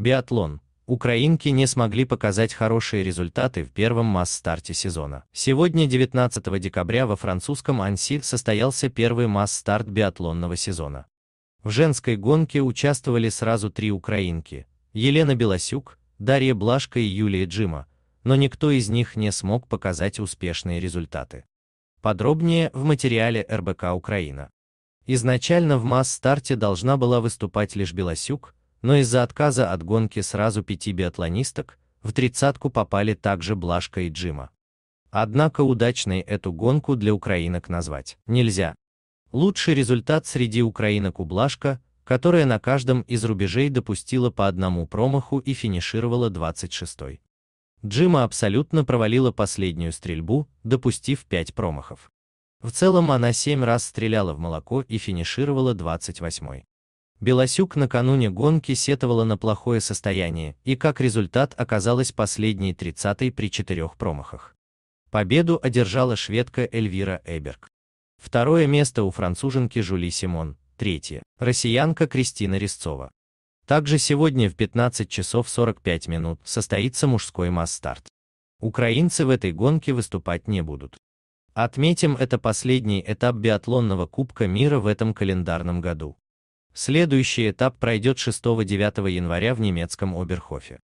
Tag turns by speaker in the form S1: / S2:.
S1: Биатлон. Украинки не смогли показать хорошие результаты в первом масс-старте сезона. Сегодня, 19 декабря, во французском Анси состоялся первый масс-старт биатлонного сезона. В женской гонке участвовали сразу три украинки – Елена Белосюк, Дарья Блашко и Юлия Джима, но никто из них не смог показать успешные результаты. Подробнее в материале РБК Украина. Изначально в масс-старте должна была выступать лишь Белосюк, но из-за отказа от гонки сразу пяти биатлонисток в тридцатку попали также Блашка и Джима. Однако удачной эту гонку для украинок назвать нельзя. Лучший результат среди украинок у Блашка, которая на каждом из рубежей допустила по одному промаху и финишировала 26-й. Джима абсолютно провалила последнюю стрельбу, допустив 5 промахов. В целом она 7 раз стреляла в молоко и финишировала 28-й. Белосюк накануне гонки сетовала на плохое состояние, и как результат оказалась последней 30-й при четырех промахах. Победу одержала шведка Эльвира Эберг. Второе место у француженки Жули Симон, третье – россиянка Кристина Резцова. Также сегодня в 15 часов 45 минут состоится мужской масс-старт. Украинцы в этой гонке выступать не будут. Отметим, это последний этап биатлонного Кубка мира в этом календарном году. Следующий этап пройдет 6-9 января в немецком Оберхофе.